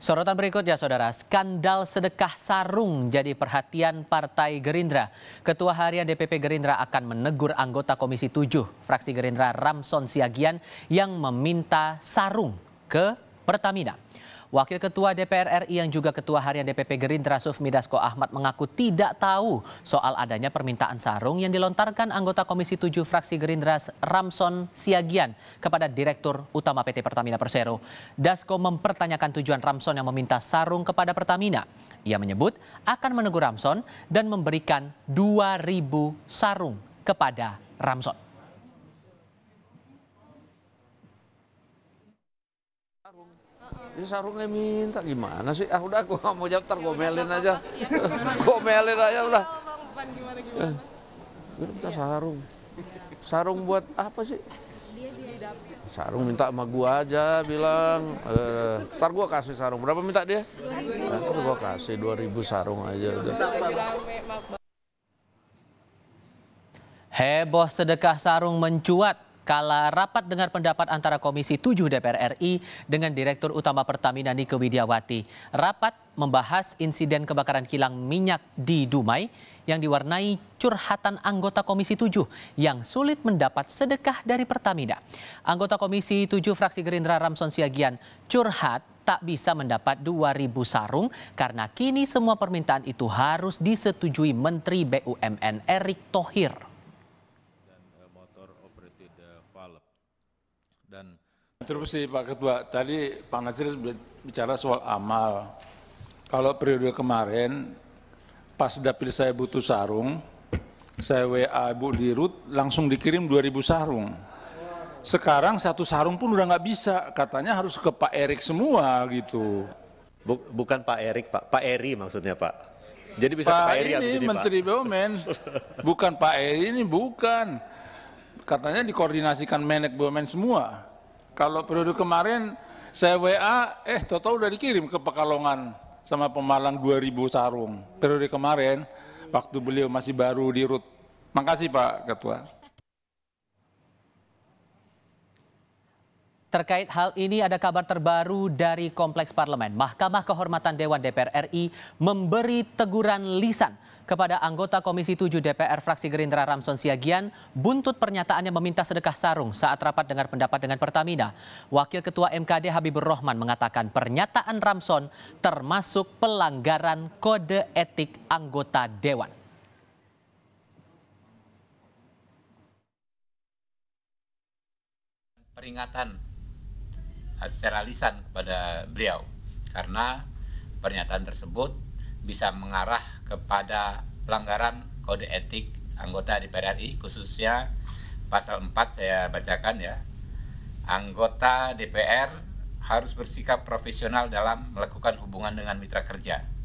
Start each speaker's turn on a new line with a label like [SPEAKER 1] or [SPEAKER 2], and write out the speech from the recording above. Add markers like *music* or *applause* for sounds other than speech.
[SPEAKER 1] Sorotan berikutnya saudara, skandal sedekah sarung jadi perhatian Partai Gerindra. Ketua Harian DPP Gerindra akan menegur anggota Komisi 7 fraksi Gerindra Ramson Siagian yang meminta sarung ke Pertamina. Wakil Ketua DPR RI yang juga Ketua Harian DPP Gerindra Sufmi Dasko Ahmad mengaku tidak tahu soal adanya permintaan sarung yang dilontarkan anggota Komisi 7 fraksi Gerindra Ramson Siagian kepada Direktur Utama PT Pertamina Persero. Dasko mempertanyakan tujuan Ramson yang meminta sarung kepada Pertamina. Ia menyebut akan menegur Ramson dan memberikan 2.000 sarung kepada Ramson.
[SPEAKER 2] sarung. Ini sarungnya minta gimana sih? Ah udah aku nggak mau daftar, ya iya, *laughs* melin aja. gomelin aja udah. Eh, gue minta iya. sarung. *laughs* Sarung buat apa sih?
[SPEAKER 3] Sarung minta sama gua aja bilang, eh, ntar gua kasih
[SPEAKER 1] sarung. Berapa minta dia? Ntar gua kasih 2000 sarung aja iya, udah. Heboh sedekah sarung mencuat kala rapat dengar pendapat antara Komisi 7 DPR RI dengan Direktur Utama Pertamina Nike Widiawati. Rapat membahas insiden kebakaran kilang minyak di Dumai yang diwarnai curhatan anggota Komisi 7 yang sulit mendapat sedekah dari Pertamina. Anggota Komisi 7 fraksi Gerindra Ramson Siagian curhat tak bisa mendapat 2.000 sarung karena kini semua permintaan itu harus disetujui Menteri BUMN Erick Thohir.
[SPEAKER 3] Valep. Dan
[SPEAKER 2] sih Pak Ketua, tadi Pak Nasir bicara soal amal. Kalau periode kemarin, pas dapil saya butuh sarung, saya WA Ibu Dirut, langsung dikirim 2000 sarung. Sekarang satu sarung pun udah nggak bisa, katanya harus ke Pak Erik semua gitu.
[SPEAKER 3] Bukan Pak Erik, Pak. Pak Eri maksudnya, Pak. Jadi bisa Pak, Pak Eri ini Menteri
[SPEAKER 2] BUMN. Bukan Pak Eri ini bukan katanya dikoordinasikan menek bumn semua. Kalau periode kemarin saya WA, eh tahu udah dikirim ke Pekalongan sama Pemalang 2000 sarung. Periode kemarin waktu beliau masih baru di rut. Makasih Pak Ketua.
[SPEAKER 1] Terkait hal ini ada kabar terbaru dari Kompleks Parlemen. Mahkamah Kehormatan Dewan DPR RI memberi teguran lisan kepada anggota Komisi 7 DPR fraksi Gerindra Ramson Siagian buntut pernyataannya meminta sedekah sarung saat rapat dengar pendapat dengan Pertamina. Wakil Ketua MKD Habibur Rahman mengatakan pernyataan Ramson termasuk pelanggaran kode etik anggota dewan.
[SPEAKER 3] Peringatan secara lisan kepada beliau karena pernyataan tersebut bisa mengarah kepada pelanggaran kode etik anggota DPR RI khususnya pasal 4 saya bacakan ya. Anggota DPR harus bersikap profesional dalam melakukan hubungan dengan mitra kerja